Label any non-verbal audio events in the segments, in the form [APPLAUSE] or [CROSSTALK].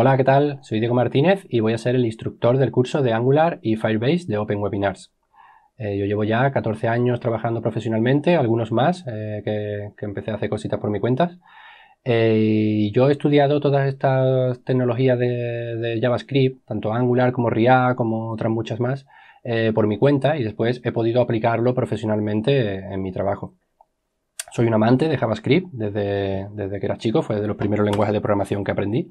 Hola, ¿qué tal? Soy Diego Martínez y voy a ser el instructor del curso de Angular y Firebase de Open Webinars. Eh, yo llevo ya 14 años trabajando profesionalmente, algunos más, eh, que, empecé a hacer cositas por mi cuenta. Eh, y yo he estudiado todas estas tecnologías de, JavaScript, tanto Angular como React, como otras muchas más, por mi cuenta y después he podido aplicarlo profesionalmente en mi trabajo. Soy un amante de JavaScript desde, desde que era chico, fue de los primeros lenguajes de programación que aprendí.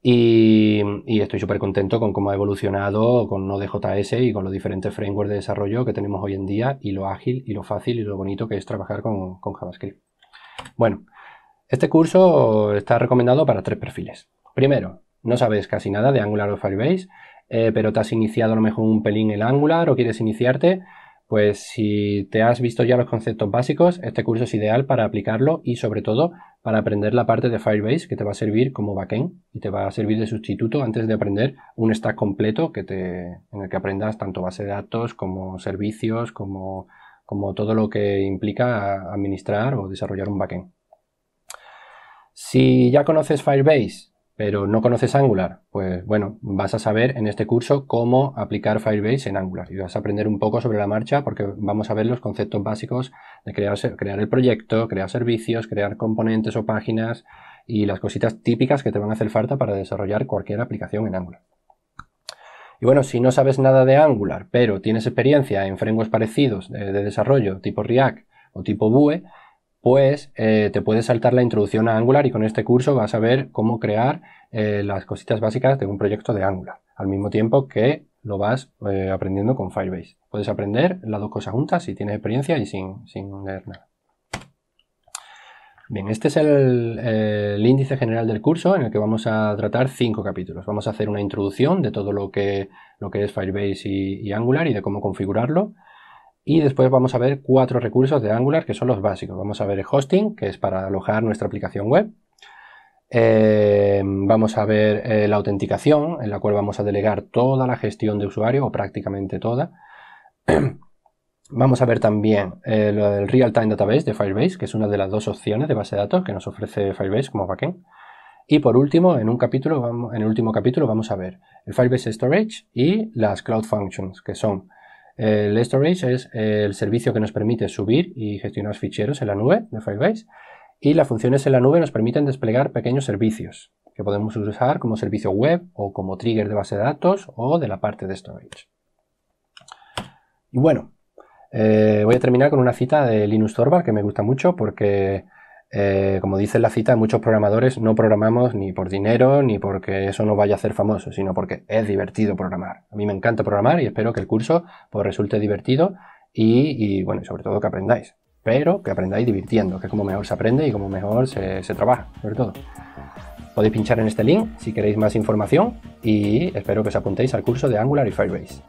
Y, estoy súper contento con cómo ha evolucionado con Node.js y con los diferentes frameworks de desarrollo que tenemos hoy en día y lo ágil y lo fácil y lo bonito que es trabajar con, JavaScript. Bueno, este curso está recomendado para tres perfiles. Primero, no sabes casi nada de Angular o Firebase, eh, pero te has iniciado a lo mejor un pelín el Angular o quieres iniciarte, pues si te has visto ya los conceptos básicos, este curso es ideal para aplicarlo y sobre todo para aprender la parte de Firebase que te va a servir como backend y te va a servir de sustituto antes de aprender un stack completo que te, en el que aprendas tanto base de datos como servicios, como, como todo lo que implica administrar o desarrollar un backend. Si ya conoces Firebase, pero no conoces Angular, pues bueno, vas a saber en este curso cómo aplicar Firebase en Angular y vas a aprender un poco sobre la marcha porque vamos a ver los conceptos básicos de crear, el proyecto, crear servicios, crear componentes o páginas y las cositas típicas que te van a hacer falta para desarrollar cualquier aplicación en Angular. Y bueno, si no sabes nada de Angular, pero tienes experiencia en frameworks parecidos de, de desarrollo tipo React o tipo Vue, pues eh, te puedes saltar la introducción a Angular y con este curso vas a ver cómo crear eh, las cositas básicas de un proyecto de Angular, al mismo tiempo que lo vas eh, aprendiendo con Firebase. Puedes aprender las dos cosas juntas si tienes experiencia y sin, leer nada. Bien, este es el, índice general del curso en el que vamos a tratar cinco capítulos. Vamos a hacer una introducción de todo lo que, es Firebase y Angular y de cómo configurarlo. Y después vamos a ver cuatro recursos de Angular que son los básicos. Vamos a ver el hosting, que es para alojar nuestra aplicación web. Em, vamos a ver eh, la autenticación, en la cual vamos a delegar toda la gestión de usuario, o prácticamente toda. [CLEARS THROAT] vamos a ver también eh, el Real Time Database de Firebase, que es una de las dos opciones de base de datos que nos ofrece Firebase como backend. Y por último, en, un capítulo, en el último capítulo vamos a ver el Firebase Storage y las Cloud Functions, que son el storage es el servicio que nos permite subir y gestionar ficheros en la nube de Firebase y las funciones en la nube nos permiten desplegar pequeños servicios que podemos usar como servicio web o como trigger de base de datos o de la parte de storage. Y bueno, eh, voy a terminar con una cita de Linus Torvald que me gusta mucho porque eh, como dice la cita, muchos programadores no programamos ni por dinero ni porque eso nos vaya a hacer famosos, sino porque es divertido programar. A mí me encanta programar y espero que el curso pues, resulte divertido y, bueno, sobre todo que aprendáis. Pero que aprendáis divirtiendo, que es como mejor se aprende y como mejor se, se trabaja, sobre todo. Podéis pinchar en este link si queréis más información y espero que os apuntéis al curso de Angular y Firebase.